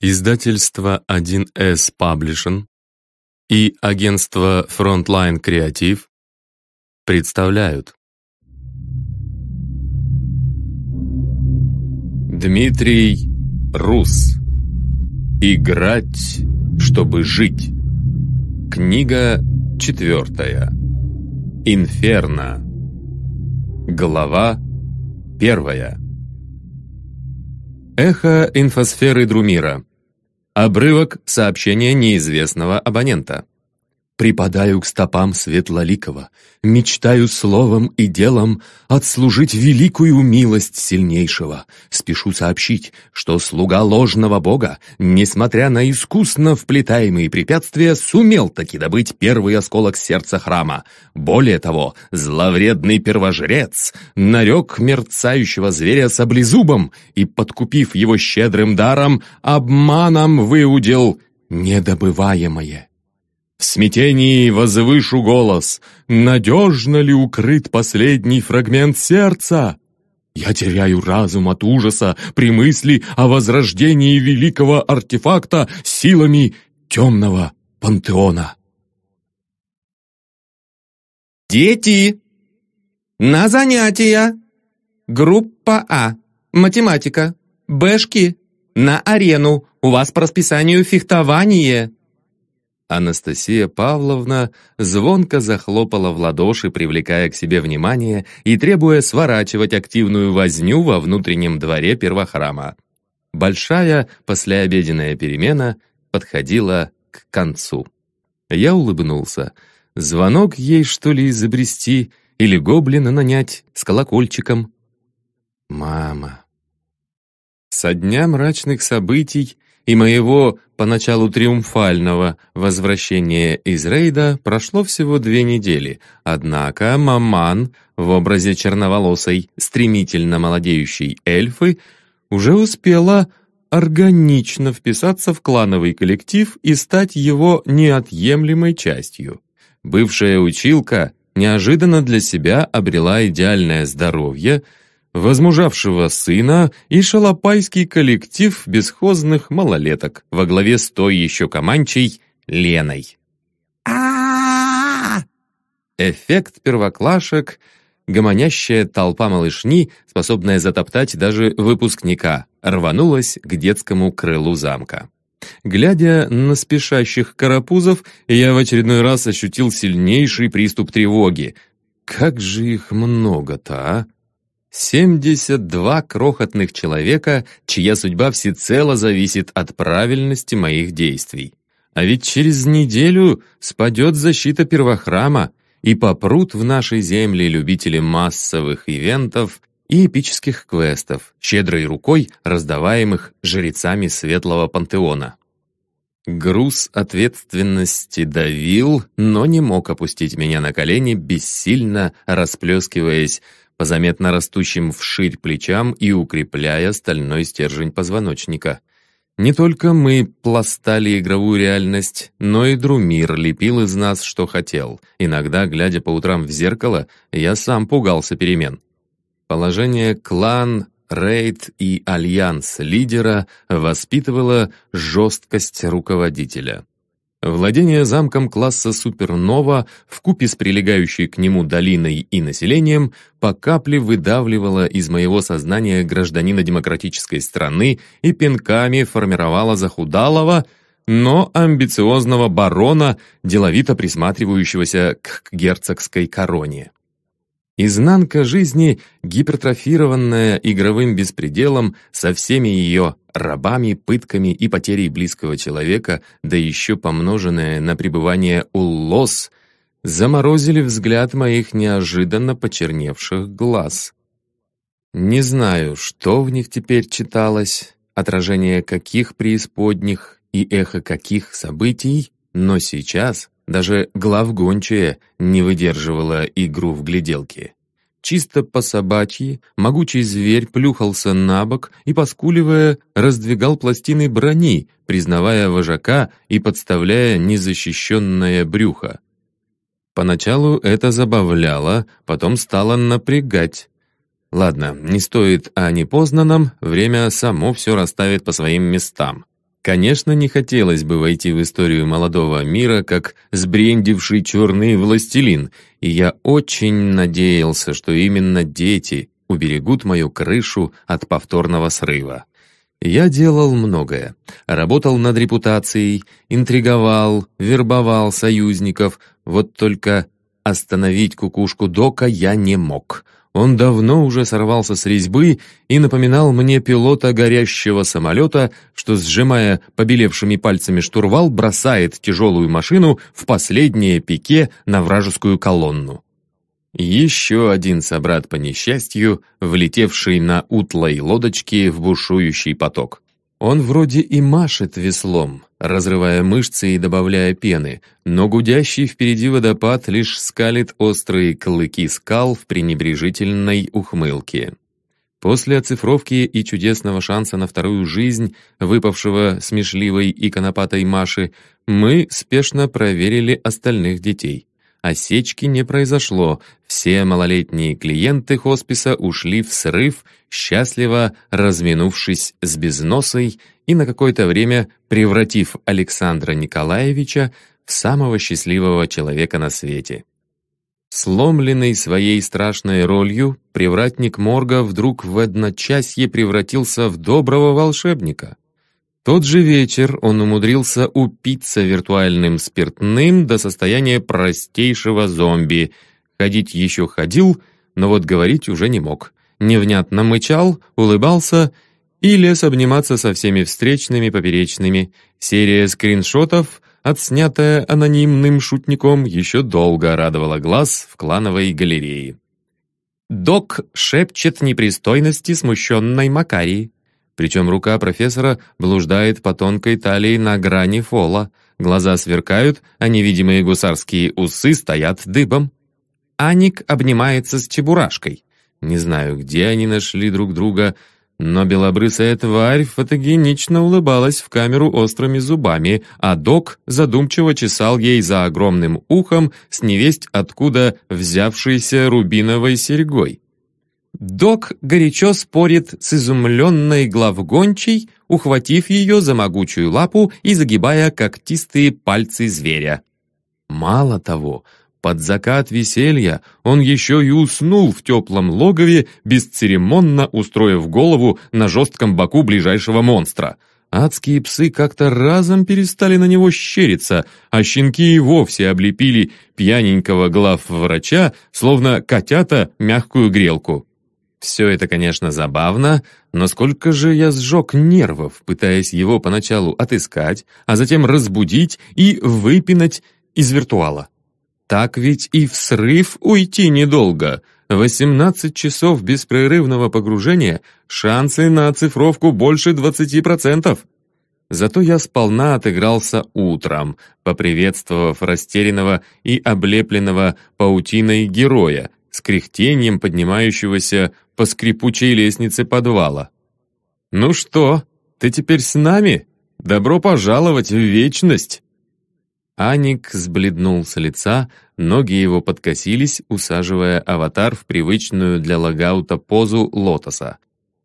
издательство 1С Publishing и агентство Frontline Creative представляют Дмитрий Рус «Играть, чтобы жить» Книга четвертая «Инферно» Глава первая Эхо инфосферы Друмира Обрывок сообщения неизвестного абонента. Припадаю к стопам Светлоликова, мечтаю словом и делом отслужить великую милость сильнейшего. Спешу сообщить, что слуга ложного бога, несмотря на искусно вплетаемые препятствия, сумел таки добыть первый осколок сердца храма. Более того, зловредный первожрец нарек мерцающего зверя саблезубом и, подкупив его щедрым даром, обманом выудил недобываемое. В смятении возвышу голос. Надежно ли укрыт последний фрагмент сердца? Я теряю разум от ужаса при мысли о возрождении великого артефакта силами темного пантеона. Дети! На занятия! Группа А. Математика. Бэшки. На арену. У вас по расписанию фехтование. Анастасия Павловна звонко захлопала в ладоши, привлекая к себе внимание и требуя сворачивать активную возню во внутреннем дворе первохрама. Большая послеобеденная перемена подходила к концу. Я улыбнулся. Звонок ей, что ли, изобрести или гоблина нанять с колокольчиком? Мама. Со дня мрачных событий и моего, поначалу триумфального, возвращения из рейда прошло всего две недели, однако маман в образе черноволосой, стремительно молодеющей эльфы уже успела органично вписаться в клановый коллектив и стать его неотъемлемой частью. Бывшая училка неожиданно для себя обрела идеальное здоровье – возмужавшего сына и шалопайский коллектив бесхозных малолеток во главе с той еще команчей Леной. а Эффект первоклашек, гомонящая толпа малышни, способная затоптать даже выпускника, рванулась к детскому крылу замка. Глядя на спешащих карапузов, я в очередной раз ощутил сильнейший приступ тревоги. Как же их много-то, а! 72 крохотных человека, чья судьба всецело зависит от правильности моих действий. А ведь через неделю спадет защита первохрама, и попрут в нашей земле любители массовых ивентов и эпических квестов, щедрой рукой раздаваемых жрецами Светлого Пантеона. Груз ответственности давил, но не мог опустить меня на колени, бессильно расплескиваясь по заметно растущим вширь плечам и укрепляя стальной стержень позвоночника. Не только мы пластали игровую реальность, но и Друмир лепил из нас, что хотел. Иногда, глядя по утрам в зеркало, я сам пугался перемен. Положение клан, рейд и альянс лидера воспитывало жесткость руководителя. Владение замком класса супернова вкупе с прилегающей к нему долиной и населением по капле выдавливало из моего сознания гражданина демократической страны и пинками формировало захудалого, но амбициозного барона, деловито присматривающегося к герцогской короне. Изнанка жизни, гипертрофированная игровым беспределом со всеми ее рабами, пытками и потерей близкого человека, да еще помноженная на пребывание у Лос заморозили взгляд моих неожиданно почерневших глаз. Не знаю, что в них теперь читалось, отражение каких преисподних и эхо каких событий, но сейчас даже главгончая не выдерживала игру в гляделки. Чисто по-собачьи могучий зверь плюхался на бок и, поскуливая, раздвигал пластины брони, признавая вожака и подставляя незащищенное брюхо. Поначалу это забавляло, потом стало напрягать. Ладно, не стоит, а не поздно нам, время само все расставит по своим местам. Конечно, не хотелось бы войти в историю молодого мира как сбрендивший черный властелин, и я очень надеялся, что именно дети уберегут мою крышу от повторного срыва. Я делал многое. Работал над репутацией, интриговал, вербовал союзников. Вот только остановить кукушку Дока я не мог. Он давно уже сорвался с резьбы и напоминал мне пилота горящего самолета, что, сжимая побелевшими пальцами штурвал, бросает тяжелую машину в последнее пике на вражескую колонну. Еще один собрат по несчастью, влетевший на утлой лодочке в бушующий поток. Он вроде и машет веслом, разрывая мышцы и добавляя пены, но гудящий впереди водопад лишь скалит острые клыки скал в пренебрежительной ухмылке. После оцифровки и чудесного шанса на вторую жизнь, выпавшего смешливой и конопатой Маши, мы спешно проверили остальных детей. Осечки не произошло, все малолетние клиенты хосписа ушли в срыв, счастливо разминувшись с безносой и на какое-то время превратив Александра Николаевича в самого счастливого человека на свете. Сломленный своей страшной ролью, привратник морга вдруг в одночасье превратился в доброго волшебника. Тот же вечер он умудрился упиться виртуальным спиртным до состояния простейшего зомби. Ходить еще ходил, но вот говорить уже не мог. Невнятно мычал, улыбался — и лез обниматься со всеми встречными поперечными. Серия скриншотов, отснятая анонимным шутником, еще долго радовала глаз в клановой галерее. Док шепчет непристойности смущенной Макарии. Причем рука профессора блуждает по тонкой талии на грани фола. Глаза сверкают, а невидимые гусарские усы стоят дыбом. Аник обнимается с чебурашкой. Не знаю, где они нашли друг друга, но белобрысая тварь фотогенично улыбалась в камеру острыми зубами, а док задумчиво чесал ей за огромным ухом с невесть откуда взявшейся рубиновой серьгой. Док горячо спорит с изумленной главгончей, ухватив ее за могучую лапу и загибая когтистые пальцы зверя. Мало того, под закат веселья он еще и уснул в теплом логове, бесцеремонно устроив голову на жестком боку ближайшего монстра. Адские псы как-то разом перестали на него щериться, а щенки и вовсе облепили пьяненького глав врача, словно котята мягкую грелку. Все это, конечно, забавно, но сколько же я сжег нервов, пытаясь его поначалу отыскать, а затем разбудить и выпинать из виртуала. Так ведь и в срыв уйти недолго. 18 часов беспрерывного погружения, шансы на оцифровку больше 20%. Зато я сполна отыгрался утром, поприветствовав растерянного и облепленного паутиной героя с кряхтением поднимающегося по скрипучей лестнице подвала. «Ну что, ты теперь с нами? Добро пожаловать в вечность!» Аник сбледнул с лица, ноги его подкосились, усаживая аватар в привычную для логаута позу лотоса.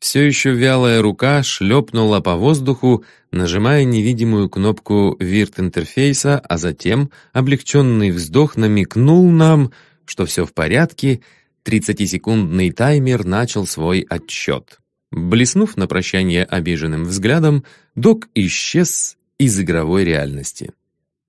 Все еще вялая рука шлепнула по воздуху, нажимая невидимую кнопку вирт-интерфейса, а затем облегченный вздох намекнул нам, что все в порядке, 30-секундный таймер начал свой отсчет. Блеснув на прощание обиженным взглядом, док исчез из игровой реальности.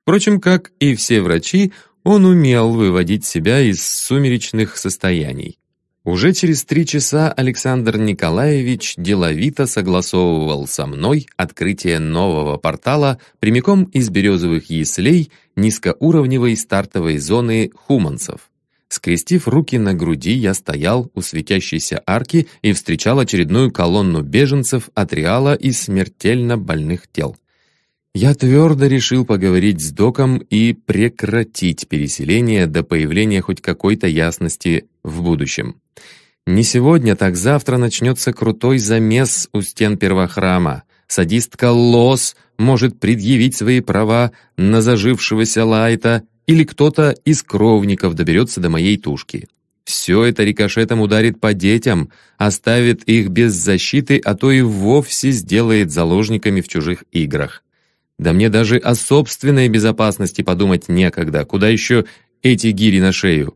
Впрочем, как и все врачи, он умел выводить себя из сумеречных состояний. Уже через три часа Александр Николаевич деловито согласовывал со мной открытие нового портала прямиком из березовых яслей низкоуровневой стартовой зоны хуманцев. Скрестив руки на груди, я стоял у светящейся арки и встречал очередную колонну беженцев от Реала и смертельно больных тел. Я твердо решил поговорить с доком и прекратить переселение до появления хоть какой-то ясности в будущем. Не сегодня, так завтра начнется крутой замес у стен первохрама. Садистка Лос может предъявить свои права на зажившегося Лайта, или кто-то из кровников доберется до моей тушки. Все это рикошетом ударит по детям, оставит их без защиты, а то и вовсе сделает заложниками в чужих играх. Да мне даже о собственной безопасности подумать некогда, куда еще эти гири на шею.